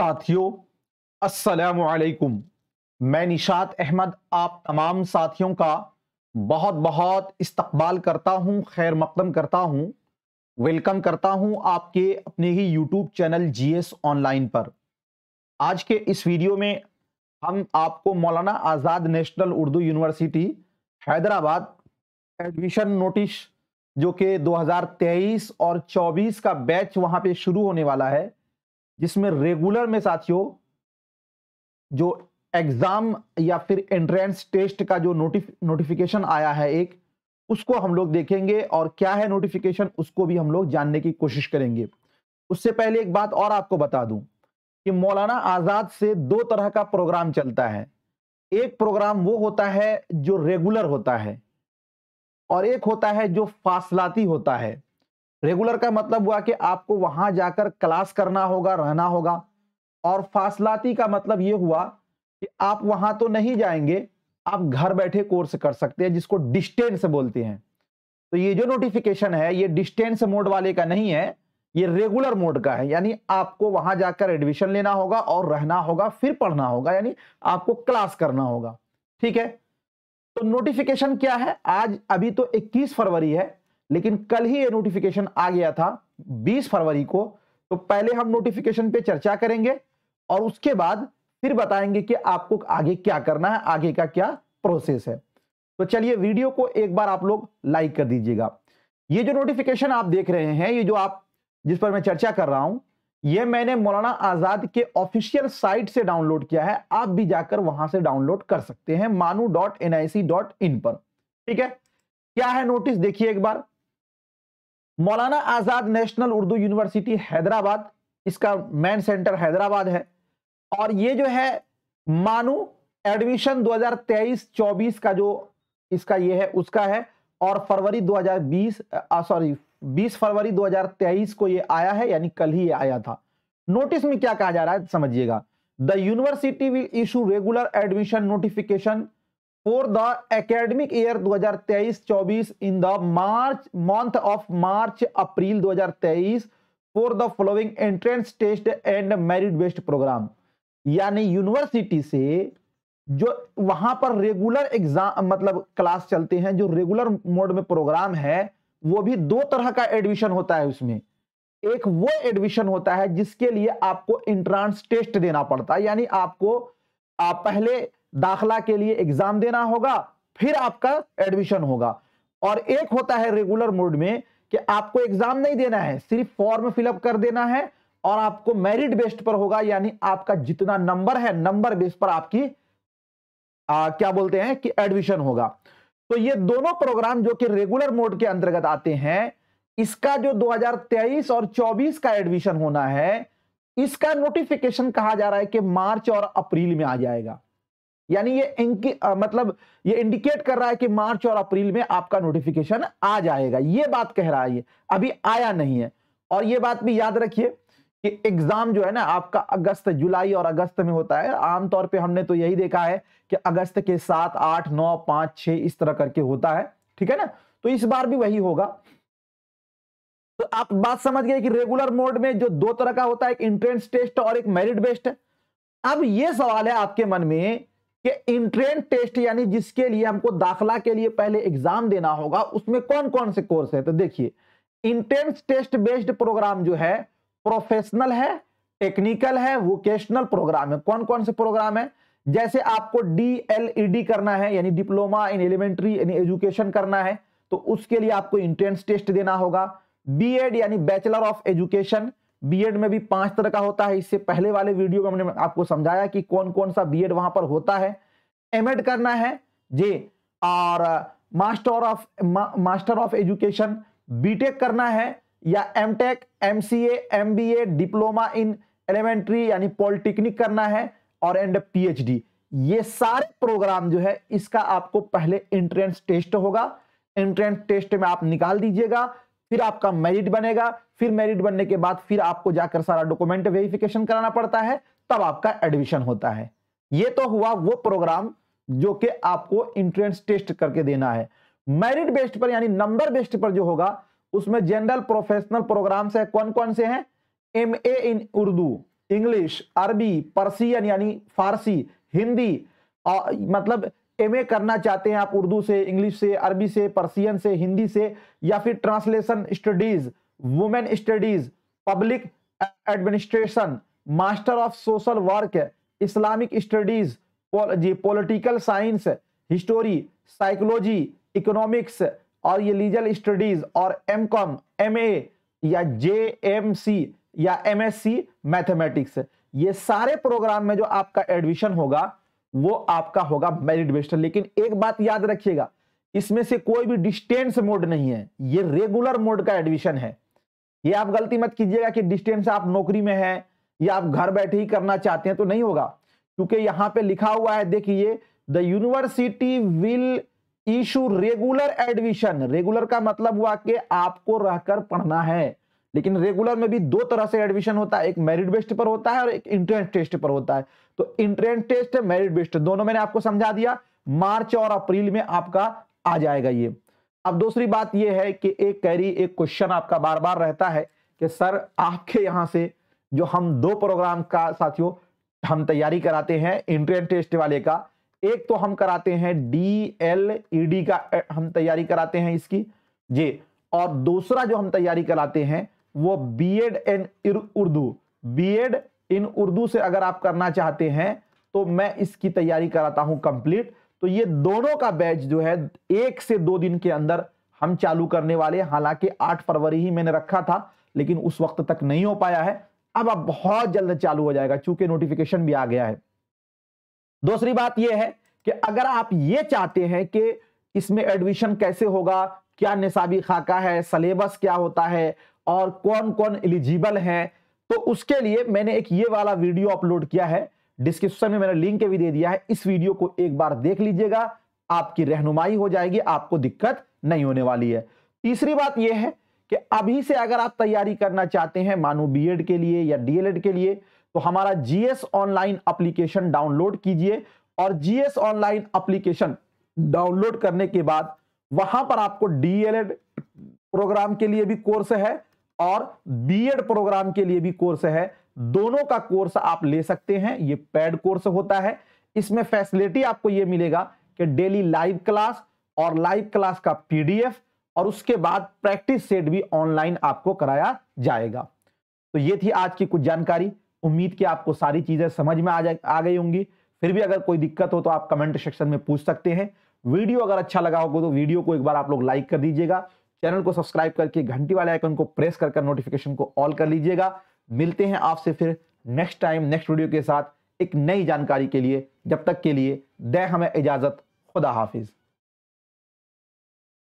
साथियों अस्सलाम वालेकुम मैं निशात अहमद आप तमाम साथियों का बहुत बहुत इस्तकबाल करता हूँ खैर मकदम करता हूँ वेलकम करता हूँ आपके अपने ही यूट्यूब चैनल जीएस ऑनलाइन पर आज के इस वीडियो में हम आपको Maulana Azad National Urdu University Hyderabad admission notice जो कि 2023 और 24 का बैच वहाँ पे शुरू होने वाला है जिसमें रेगुलर में साथियों जो एग्जाम या फिर एंट्रेंस टेस्ट का जो नोटिफ नोटिफिकेशन आया है एक उसको हम लोग देखेंगे और क्या है नोटिफिकेशन उसको भी हम लोग जानने की कोशिश करेंगे उससे पहले एक बात और आपको बता दूं कि मौलाना आज़ाद से दो तरह का प्रोग्राम चलता है एक प्रोग्राम वो होता है जो रेगुलर होता है और एक होता है जो फासलाती होता है रेगुलर का मतलब हुआ कि आपको वहां जाकर क्लास करना होगा रहना होगा और फासलाती का मतलब ये हुआ कि आप वहां तो नहीं जाएंगे आप घर बैठे कोर्स कर सकते हैं जिसको डिस्टेंस बोलते हैं तो ये जो नोटिफिकेशन है ये डिस्टेंस मोड वाले का नहीं है ये रेगुलर मोड का है यानी आपको वहां जाकर एडमिशन लेना होगा और रहना होगा फिर पढ़ना होगा यानी आपको क्लास करना होगा ठीक है तो नोटिफिकेशन क्या है आज अभी तो 21 फरवरी है लेकिन कल ही ये नोटिफिकेशन आ गया था 20 फरवरी को तो पहले हम नोटिफिकेशन पे चर्चा करेंगे और उसके बाद फिर बताएंगे कि आपको आगे क्या करना है आगे का क्या प्रोसेस है तो चलिए वीडियो को एक बार आप लोग लाइक कर दीजिएगा ये जो नोटिफिकेशन आप देख रहे हैं ये जो आप जिस पर मैं चर्चा कर रहा हूं ये मैंने मौलाना आजाद के ऑफिशियल साइट से डाउनलोड किया है आप भी जाकर वहां से डाउनलोड कर सकते हैं Manuu dot N I C dot in पर ठीक है क्या है नोटिस देखिए एक बार मौलाना आज़ाद नेशनल उर्दू यूनिवर्सिटी हैदराबाद इसका मेन सेंटर हैदराबाद है और ये जो है मानू एडमिशन 2023-24 का जो इसका ये है उसका है और फरवरी 2020 सॉरी 20 फरवरी 2023 को ये आया है यानी कल ही ये आया था नोटिस में क्या कहा जा रहा है समझिएगा the university will issue regular admission notification for the academic year 2023-24 in the March month of March April 2023 for the following entrance test and merit based programme यानी यूनिवर्सिटी से जो वहां पर रेगुलर एग्जाम मतलब क्लास चलते हैं जो regular mode में प्रोग्राम है वो भी दो तरह का एडमिशन होता है उसमें एक वो एडमिशन होता है जिसके लिए आपको इंट्रांस टेस्ट देना पड़ता है यानी आपको आप पहले दाखला के लिए एग्जाम देना होगा फिर आपका एडमिशन होगा और एक होता है रेगुलर मोड में कि आपको एग्जाम नहीं देना है सिर्फ फॉर्म फिलअप कर देना है और आपको मेरिट बेस्ड पर होगा यानी आपका जितना नंबर है नंबर बेस पर आपकी आ, क्या बोलते हैं कि एडमिशन होगा तो ये दोनों प्रोग्राम जो कि रेगुलर मोड के अंतर्गत आते हैं इसका जो 2023 और 24 का एडमिशन होना है इसका नोटिफिकेशन कहा जा रहा है कि मार्च और अप्रैल में आ जाएगा यानी ये इनकी आ, मतलब ये इंडिकेट कर रहा है कि मार्च और अप्रैल में आपका नोटिफिकेशन आ जाएगा ये बात कह रहा है ये अभी आया नहीं है और ये बात भी याद रखिए कि एग्जाम जो है ना आपका अगस्त जुलाई और अगस्त में होता है आमतौर पे हमने तो यही देखा है कि अगस्त के सात आठ नौ पांच छ इस तरह करके होता है ठीक है ना तो इस बार भी वही होगा तो आप बात समझ गए कि रेगुलर मोड में जो दो तरह का होता है एक इंट्रेंस टेस्ट और एक मेरिट बेस्ट अब ये सवाल है आपके मन में कि इंट्रेंट टेस्ट यानी जिसके लिए हमको दाखला के लिए पहले एग्जाम देना होगा उसमें कौन कौन से कोर्स है तो देखिए इंट्रेंस टेस्ट बेस्ड प्रोग्राम जो है प्रोफेशनल है टेक्निकल है वोकेशनल प्रोग्राम है कौन कौन से प्रोग्राम है जैसे आपको डीएलईडी e करना है यानी डिप्लोमा इन एलिमेंट्री यानी एजुकेशन करना है तो उसके लिए आपको इंट्रेंस टेस्ट देना होगा बीएड यानी बैचलर ऑफ एजुकेशन बीएड में भी पांच तरह का होता है इससे पहले वाले वीडियो में हमने आपको समझाया कि कौन कौन सा बीएड वहां पर होता है एमएड करना है जे और master of master of education BTech करना है या MTech MCA MBA diploma in elementary यानी पॉलिटेक्निक करना है और एंड पीएचडी ये सारे प्रोग्राम जो है इसका आपको पहले एंट्रेंस टेस्ट होगा एंट्रेंस टेस्ट में आप निकाल दीजिएगा फिर आपका मेरिट बनेगा फिर मेरिट बनने के बाद फिर आपको जाकर सारा डॉक्यूमेंट वेरिफिकेशन कराना पड़ता है तब आपका एडमिशन होता है ये तो हुआ वो प्रोग्राम जो कि आपको इंट्रेंस टेस्ट करके देना है मेरिट बेस्ड पर यानी नंबर बेस्ड पर जो होगा उसमें जनरल प्रोफेशनल प्रोग्राम्स है कौन कौन से हैं M A in Urdu English अरबी पर्सियन यानी फारसी हिंदी आ, मतलब एम करना चाहते हैं आप उर्दू से इंग्लिश से अरबी से पर्सियन से हिंदी से या फिर translation studies women studies public administration master of social work Islamic studies जी political science history psychology economics और ये लीगल स्टडीज और एम कॉम एम ए या जे एम सी या एम एस सी मैथमेटिक्स ये सारे प्रोग्राम में जो आपका एडमिशन होगा वो आपका होगा मेरिट बेस्ड लेकिन एक बात याद रखिएगा इसमें से कोई भी डिस्टेंस मोड नहीं है ये रेगुलर मोड का एडमिशन है ये आप गलती मत कीजिएगा कि डिस्टेंस आप नौकरी में है या आप घर बैठे ही करना चाहते हैं तो नहीं होगा क्योंकि यहां पे लिखा हुआ है देखिए the university will issue regular admission regular का मतलब हुआ कि आपको रहकर पढ़ना है लेकिन रेगुलर में भी दो तरह से एडमिशन होता है एक मेरिट बेस्ड पर होता है और एक इंट्रेंस टेस्ट पर होता है तो इंट्रेंस टेस्ट मेरिट बेस्ड दोनों मैंने आपको समझा दिया मार्च और अप्रैल में आपका आ जाएगा ये अब दूसरी बात यह है कि एक कैरी एक क्वेश्चन आपका बार बार रहता है कि सर आपके यहां से जो हम दो प्रोग्राम का साथियों हम तैयारी कराते हैं इंट्रेंस टेस्ट वाले का एक तो हम कराते हैं डी एल ई डी का हम तैयारी कराते हैं इसकी जी और दूसरा जो हम तैयारी कराते हैं वो B Ed in Urdu B Ed in Urdu से अगर आप करना चाहते हैं तो मैं इसकी तैयारी कराता हूं कंप्लीट तो ये दोनों का बैच जो है एक से दो दिन के अंदर हम चालू करने वाले हालांकि आठ फरवरी ही मैंने रखा था लेकिन उस वक्त तक नहीं हो पाया है अब अब बहुत जल्द चालू हो जाएगा चूंकि नोटिफिकेशन भी आ गया है दूसरी बात यह है कि अगर आप ये चाहते हैं कि इसमें एडमिशन कैसे होगा क्या निसाबी खाका है सलेबस क्या होता है और कौन कौन एलिजिबल हैं तो उसके लिए मैंने एक ये वाला वीडियो अपलोड किया है डिस्क्रिप्शन में मैंने लिंक भी दे दिया है इस वीडियो को एक बार देख लीजिएगा आपकी रहनुमाई हो जाएगी आपको दिक्कत नहीं होने वाली है तीसरी बात यह है कि अभी से अगर आप तैयारी करना चाहते हैं मानो बीएड के लिए या डीएलएड के लिए तो हमारा जीएस ऑनलाइन एप्लीकेशन डाउनलोड कीजिए और जीएस ऑनलाइन एप्लीकेशन डाउनलोड करने के बाद वहां पर आपको डीएलएड प्रोग्राम के लिए भी कोर्स है और बीएड प्रोग्राम के लिए भी कोर्स है दोनों का कोर्स आप ले सकते हैं ये पेड कोर्स होता है इसमें फैसिलिटी आपको ये मिलेगा कि डेली लाइव क्लास और लाइव क्लास का पीडीएफ और उसके बाद प्रैक्टिस सेट भी ऑनलाइन आपको कराया जाएगा तो ये थी आज की कुछ जानकारी उम्मीद की आपको सारी चीजें समझ में आ जा आ गई होंगी फिर भी अगर कोई दिक्कत हो तो आप कमेंट सेक्शन में पूछ सकते हैं वीडियो अगर अच्छा लगा होगा तो वीडियो को एक बार आप लोग लाइक कर दीजिएगा चैनल को सब्सक्राइब करके घंटी वाले आइकन को प्रेस कर कर नोटिफिकेशन को ऑल कर लीजिएगा मिलते हैं आपसे फिर नेक्स्ट टाइम नेक्स्ट वीडियो के साथ एक नई जानकारी के लिए जब तक के लिए दे हमें इजाजत खुदा हाफिज़